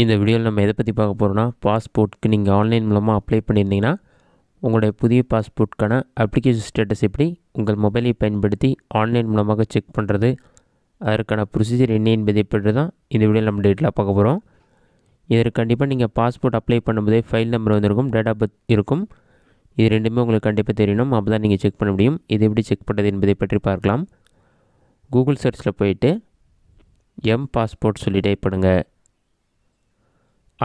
இந்த வீடியோவில் நம்ம எதை பற்றி பார்க்க போகிறோம்னா பாஸ்போர்ட்க்கு நீங்கள் ஆன்லைன் மூலமாக அப்ளை பண்ணியிருந்தீங்கன்னா உங்களுடைய புதிய பாஸ்போர்ட்க்கான அப்ளிகேஷன் ஸ்டேட்டஸ் எப்படி உங்கள் மொபைலை பயன்படுத்தி ஆன்லைன் மூலமாக செக் பண்ணுறது அதற்கான ப்ரொசீஜர் என்ன என்பதை பற்றி தான் இந்த வீடியோவில் நம்ம டேட்டில் பார்க்க போகிறோம் இதற்கு கண்டிப்பாக நீங்கள் பாஸ்போர்ட் அப்ளை பண்ணும்போதே ஃபைல் நம்பர் வந்திருக்கும் டேட் ஆஃப் பர்த் இருக்கும் இது ரெண்டுமே உங்களுக்கு கண்டிப்பாக தெரியணும் அப்போ தான் நீங்கள் செக் பண்ண முடியும் இது எப்படி செக் பண்ணுறது என்பதை பற்றி பார்க்கலாம் கூகுள் சர்ச்சில் போயிட்டு எம் பாஸ்போர்ட் சொல்லி டைப் பண்ணுங்கள்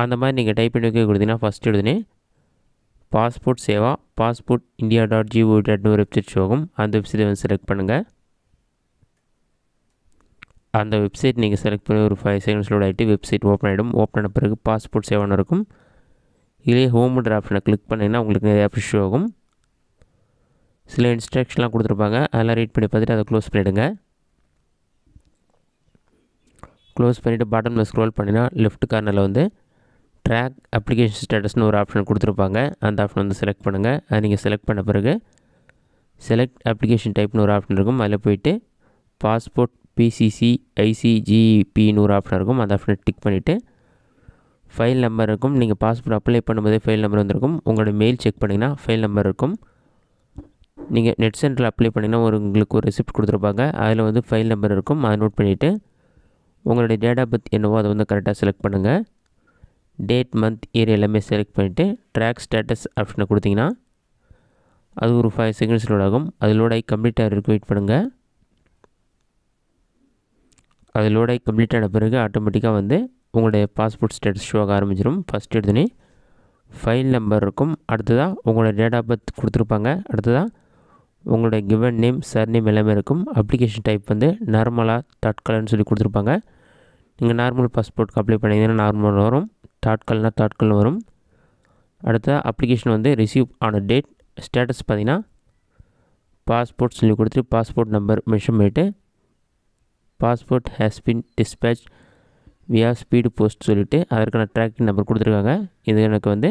அந்த மாதிரி நீங்கள் டைப் பண்ணி வைக்க கொடுத்தீங்கன்னா ஃபஸ்ட்டு எழுதுனே passport Seva passport India dot G டாட்னு ஒரு வெப்சைட் ஷோகும் அந்த வெப்சைட்டை வந்து செலக்ட் பண்ணுங்கள் அந்த வெப்சைட் நீங்கள் செலக்ட் பண்ணி ஒரு ஃபைவ் செகண்ட்ஸ் லோட் ஆகிட்டு வெப்சைட் ஓப்பன் ஆகிடும் ஓப்பன் ஆன பிறகு பாஸ்போர்ட் சேவான்னு இருக்கும் இதிலே ஹோம் ஆப்ஷனை கிளிக் பண்ணிங்கன்னா உங்களுக்கு நிறைய ஆப்ஷன் ஷோ ஆகும் சில இன்ஸ்ட்ரக்ஷன்லாம் கொடுத்துருப்பாங்க அதெல்லாம் ரீட் பண்ணி பார்த்துட்டு அதை க்ளோஸ் பண்ணிவிடுங்க க்ளோஸ் பண்ணிவிட்டு பாட்டமில் ஸ்க்ரோல் பண்ணினா லெஃப்ட் கார்னரில் வந்து ட்ராக் அப்ளிகேஷன் ஸ்டேட்டஸ்னு ஒரு ஆப்ஷன் கொடுத்துருப்பாங்க அந்த ஆப்ஷன் வந்து செலக்ட் பண்ணுங்கள் அது நீங்கள் செலக்ட் பண்ண பிறகு செலக்ட் அப்ளிகேஷன் டைப்னு ஒரு ஆப்ஷன் இருக்கும் அதில் போயிட்டு பாஸ்போர்ட் பிசிசி ஐசிஜிபின்னு ஒரு ஆப்ஷன் இருக்கும் அந்த ஆப்ஷனை டிக் பண்ணிவிட்டு ஃபைல் நம்பர் இருக்கும் நீங்கள் பாஸ்போர்ட் அப்ளை பண்ணும்போதே ஃபைல் நம்பர் வந்துருக்கும் உங்களோட மெயில் செக் பண்ணிங்கன்னா ஃபைல் நம்பர் இருக்கும் நீங்கள் நெட் சென்டரில் அப்ளை பண்ணிங்கன்னா ஒரு உங்களுக்கு ஒரு ரெசிப்ட் கொடுத்துருப்பாங்க அதில் வந்து ஃபைல் நம்பர் இருக்கும் அதை நோட் பண்ணிவிட்டு உங்களுடைய டேட் ஆஃப் பர்த் என்னவோ அதை வந்து கரெக்டாக செலக்ட் பண்ணுங்கள் டேட் மந்த் இயர் எல்லாமே செலக்ட் பண்ணிவிட்டு ட்ராக் ஸ்டேட்டஸ் ஆப்ஷனை கொடுத்திங்கன்னா அது ஒரு ஃபைவ் செகண்ட்ஸ் லோட் ஆகும் அது லோட் ஆகி கம்ப்ளீட் ஆகிறதுக்கு வெயிட் பண்ணுங்கள் அது லோட் ஆகி கம்ப்ளீட் ஆன பிறகு ஆட்டோமேட்டிக்காக வந்து உங்களுடைய பாஸ்போர்ட் ஸ்டேட்டஸ் ஷோ ஆக ஆரம்பிச்சிடும் ஃபஸ்ட் எடுத்துனே ஃபைல் நம்பர் இருக்கும் அடுத்ததாக உங்களோட டேட் ஆஃப் பர்த் கொடுத்துருப்பாங்க அடுத்ததாக உங்களுடைய கிவன் நேம் சர் நேம் எல்லாமே இருக்கும் அப்ளிகேஷன் டைப் வந்து நார்மலாக தட்கலன்னு சொல்லி கொடுத்துருப்பாங்க நீங்கள் நார்மல் பாஸ்போர்ட்க்கு அப்ளை பண்ணிங்கன்னா நார்மல் வரும் தாட்கள்னால் தாட்கள் வரும் அடுத்த அப்ளிகேஷன் வந்து ரிசீவ் ஆன டேட் ஸ்டேட்டஸ் பார்த்திங்கன்னா பாஸ்போர்ட் சொல்லி கொடுத்துட்டு பாஸ்போர்ட் நம்பர் மெஷர்மெண்ட்டு passport has been dispatch via speed post சொல்லிவிட்டு அதற்கான ட்ராக்கிங் நம்பர் கொடுத்துருக்காங்க இது எனக்கு வந்து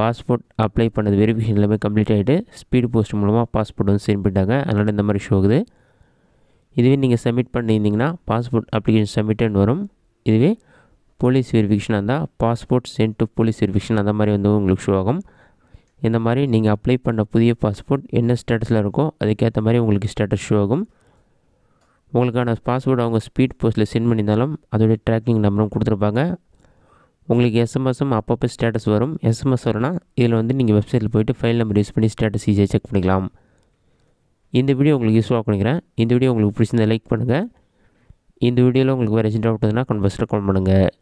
பாஸ்போர்ட் அப்ளை பண்ணது வெரிஃபிகேஷன் எல்லாமே கம்ப்ளீட் ஆகிட்டு ஸ்பீடு போஸ்ட் மூலமாக பாஸ்போர்ட் வந்து சென்ட் பண்ணிட்டாங்க அதனால் இந்த மாதிரி ஷோ ஆகுது இதுவே நீங்கள் சப்மிட் பண்ணியிருந்தீங்கன்னா பாஸ்போர்ட் அப்ளிகேஷன் சப்மிட்டுன்னு வரும் இதுவே போலீஸ் வெரிஃபிகேஷன் இருந்தால் passport sent to police verification அந்த மாதிரி வந்து உங்களுக்கு ஷோ ஆகும் இந்த மாதிரி நீங்கள் அப்ளை பண்ண புதிய பாஸ்போர்ட் என்ன ஸ்டேட்டஸில் இருக்கோ அதுக்கேற்ற மாதிரி உங்களுக்கு ஸ்டேட்டஸ் ஷோ ஆகும் உங்களுக்கான பாஸ்போர்ட் அவங்க ஸ்பீட் போஸ்ட்டில் சென்ட் பண்ணியிருந்தாலும் அதோடைய ட்ராக்கிங் நம்பரும் கொடுத்துருப்பாங்க உங்களுக்கு எஸ்எம்எஸும் அப்பப்போ ஸ்டேட்டஸ் வரும் எஸ்எம்எஸ் வரும்னா இதில் வந்து நீங்கள் வெப்சைட்டில் போய்ட்டு ஃபைல் நம்பர் யூஸ் பண்ணி ஸ்டேட்டஸ் ஈஸியாக செக் பண்ணிக்கலாம் இந்த வீடியோ உங்களுக்கு யூஸ்ஃபுல்லாக பண்ணிக்கிறேன் இந்த வீடியோ உங்களுக்கு பிடிச்சிருந்தால் லைக் பண்ணுங்கள் இந்த வீடியோவில் உங்களுக்கு வேறு ஏதாச்சும் டவுட் இருந்தால் கன்வெஸ்ட்டில் கால் பண்ணுங்கள்